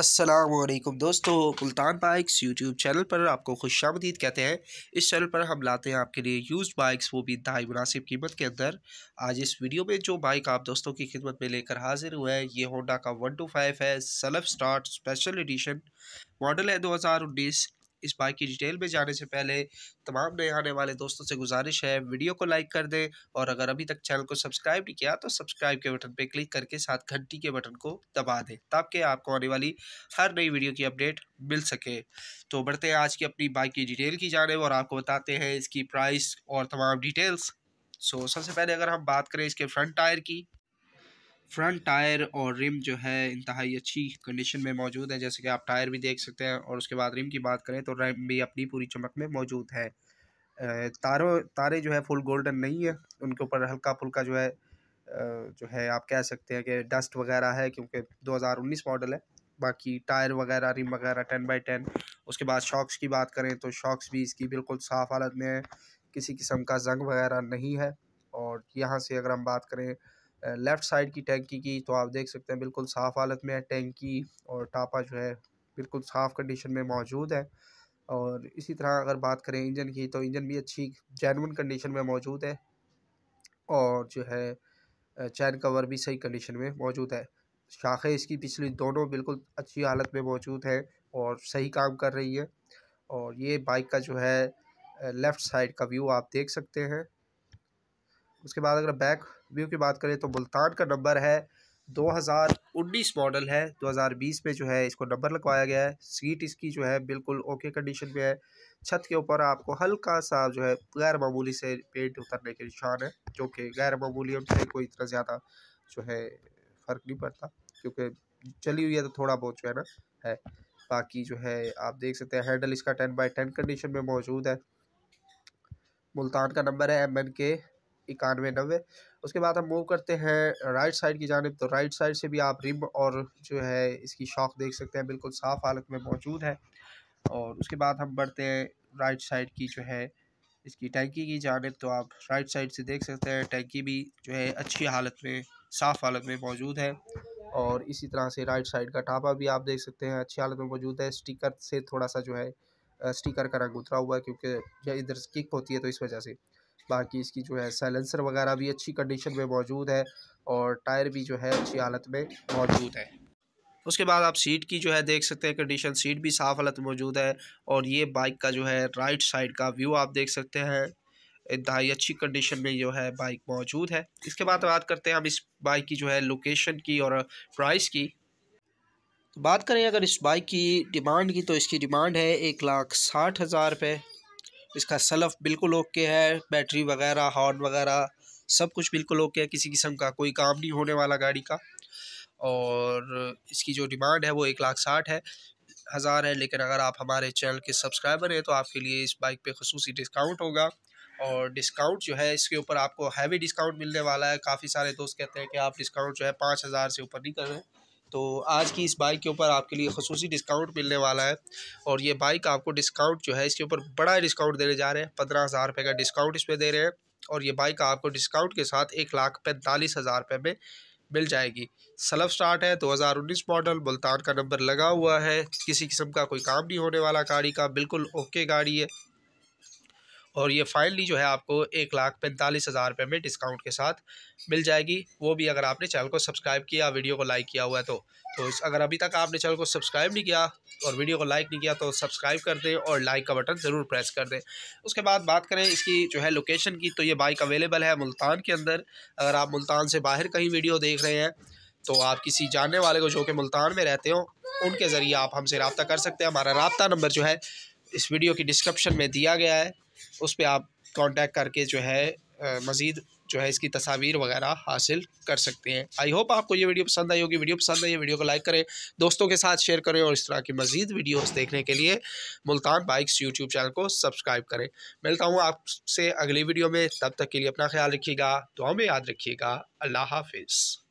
असलकुम दोस्तों Multan bikes YouTube channel पर आपको खुश आमदीद कहते हैं इस चैनल पर हम लाते हैं आपके लिए यूज़ बाइक्स वो भी दाई मुनासिब कीमत के अंदर आज इस वीडियो में जो बाइक आप दोस्तों की खिदमत में लेकर हाजिर हुआ है ये होंडा का वन टू फाइव है self start special edition model है दो हज़ार उन्नीस इस बाइक की डिटेल में जाने से पहले तमाम नए आने वाले दोस्तों से गुजारिश है वीडियो को लाइक कर दें और अगर अभी तक चैनल को सब्सक्राइब नहीं किया तो सब्सक्राइब के बटन पर क्लिक करके साथ घंटी के बटन को दबा दें ताकि आपको आने वाली हर नई वीडियो की अपडेट मिल सके तो बढ़ते हैं आज की अपनी बाइक की डिटेल की जाने और आपको बताते हैं इसकी प्राइस और तमाम डिटेल्स सो सबसे पहले अगर हम बात करें इसके फ्रंट टायर की फ्रंट टायर और रिम जो है इंतहाई अच्छी कंडीशन में मौजूद है जैसे कि आप टायर भी देख सकते हैं और उसके बाद रिम की बात करें तो रिम भी अपनी पूरी चमक में मौजूद है तारों तारे जो है फुल गोल्डन नहीं है उनके ऊपर हल्का फुल्का जो है जो है आप कह सकते हैं कि डस्ट वगैरह है क्योंकि 2019 मॉडल है बाकी टायर वगैरह रिम वगैरह टेन बाई टेन उसके बाद शॉक्स की बात करें तो शॉक्स भी इसकी बिल्कुल साफ़ हालत में है किसी किस्म का जंग वगैरह नहीं है और यहाँ से अगर हम बात करें लेफ़्ट साइड की टैंकी की तो आप देख सकते हैं बिल्कुल साफ़ हालत में है टैंकी और टापा जो है बिल्कुल साफ़ कंडीशन में मौजूद है और इसी तरह अगर बात करें इंजन की तो इंजन भी अच्छी जैनवन कंडीशन में मौजूद है और जो है चैन कवर भी सही कंडीशन में मौजूद है शाखें इसकी पिछली दोनों बिल्कुल अच्छी हालत में मौजूद हैं और सही काम कर रही है और ये बाइक का जो है लेफ़्ट साइड का व्यू आप देख सकते हैं उसके बाद अगर बैक व्यू की बात करें तो मुल्तान का नंबर है 2019 मॉडल है 2020 में जो है इसको नंबर लगवाया गया है सीट इसकी जो है बिल्कुल ओके कंडीशन में है छत के ऊपर आपको हल्का सा जो है गैर मामूली से पेंट उतरने के निशान है जो कि गैर मामूली उनसे कोई इतना ज़्यादा जो है फ़र्क नहीं पड़ता क्योंकि चली हुई है तो थोड़ा बहुत जो है ना है बाकी जो है आप देख सकते हैं हैंडल इसका टेन बाई टेन कंडीशन में मौजूद है मुल्तान का नंबर है एम एन के इक्यानवे नब्बे उसके बाद हम मूव करते हैं राइट साइड की जानब तो राइट साइड से भी आप रिम और जो है इसकी शॉक देख सकते हैं बिल्कुल साफ़ हालत में मौजूद है और उसके बाद हम बढ़ते हैं राइट साइड की जो है इसकी टैंकी की जानब तो आप राइट साइड से देख सकते हैं टैंकी भी जो है अच्छी हालत में साफ़ हालत में मौजूद है और इसी तरह से राइट साइड का टापा भी आप देख सकते हैं अच्छी हालत में मौजूद है स्टिकर से थोड़ा सा जो है स्टिकर का रंग उतरा हुआ है क्योंकि इधर किक होती है तो इस वजह से बाकी इसकी जो है साइलेंसर वगैरह भी अच्छी कंडीशन में मौजूद है और टायर भी जो है अच्छी हालत में मौजूद है उसके बाद आप सीट की जो है देख सकते हैं कंडीशन सीट भी साफ़ हालत मौजूद है और ये बाइक का जो है राइट साइड का व्यू आप देख सकते हैं इंतहाई अच्छी कंडीशन में जो है बाइक मौजूद है इसके बाद बात करते हैं हम इस बाइक की जो है लोकेशन की और प्राइस की बात करें अगर इस बाइक की डिमांड की तो इसकी डिमांड है एक लाख साठ हज़ार रुपये इसका सलफ बिल्कुल ओके है बैटरी वगैरह हॉर्न वगैरह सब कुछ बिल्कुल ओके है किसी किस्म का कोई काम नहीं होने वाला गाड़ी का और इसकी जो डिमांड है वो एक लाख साठ है हज़ार है लेकिन अगर आप हमारे चैनल के सब्सक्राइबर हैं तो आपके लिए इस बाइक पे खसूस डिस्काउंट होगा और डिस्काउंट जो है इसके ऊपर आपको हैवी डिस्काउंट मिलने वाला है काफ़ी सारे दोस्त कहते हैं कि आप डिस्काउंट जो है पाँच हज़ार से ऊपर नहीं कर रहे हैं तो आज की इस बाइक के ऊपर आपके लिए खसूसी डिस्काउंट मिलने वाला है और ये बाइक आपको डिस्काउंट जो है इसके ऊपर बड़ा डिस्काउंट देने जा रहे हैं पंद्रह हज़ार रुपये का डिस्काउंट इस पर दे रहे हैं और ये बाइक आपको डिस्काउंट के साथ एक लाख पैंतालीस हज़ार रुपये में मिल जाएगी सलफ स्टार्ट है 2019 मॉडल मुल्तान का नंबर लगा हुआ है किसी किस्म का कोई काम नहीं होने वाला गाड़ी का बिल्कुल ओके गाड़ी है और ये फाइनली जो है आपको एक लाख पैंतालीस हज़ार रुपये में डिस्काउंट के साथ मिल जाएगी वो भी अगर आपने चैनल को सब्सक्राइब किया वीडियो को लाइक किया हुआ है तो तो अगर अभी तक आपने चैनल को सब्सक्राइब नहीं किया और वीडियो को लाइक नहीं किया तो सब्सक्राइब कर दें और लाइक का बटन ज़रूर प्रेस कर दें उसके बाद बात करें इसकी जो है लोकेशन की तो ये बाइक अवेलेबल है मुल्तान के अंदर अगर आप मुल्तान से बाहर कहीं वीडियो देख रहे हैं तो आप किसी जानने वाले को जो कि मुल्तान में रहते हो उनके ज़रिए आप हमसे रबता कर सकते हैं हमारा रबता नंबर जो है इस वीडियो की डिस्क्रिप्शन में दिया गया है उस पर आप कॉन्टैक्ट करके जो है मज़ीद जो है इसकी तस्वीर वगैरह हासिल कर सकते हैं आई होप आपको ये वीडियो पसंद आई होगी वीडियो पसंद आई वीडियो को लाइक करें दोस्तों के साथ शेयर करें और इस तरह की मज़ीद वीडियोस देखने के लिए मुल्तान बाइक्स यूट्यूब चैनल को सब्सक्राइब करें मिलता हूँ आपसे अगली वीडियो में तब तक के लिए अपना ख्याल रखिएगा दुआ में याद रखिएगा अल्लाह हाफिज़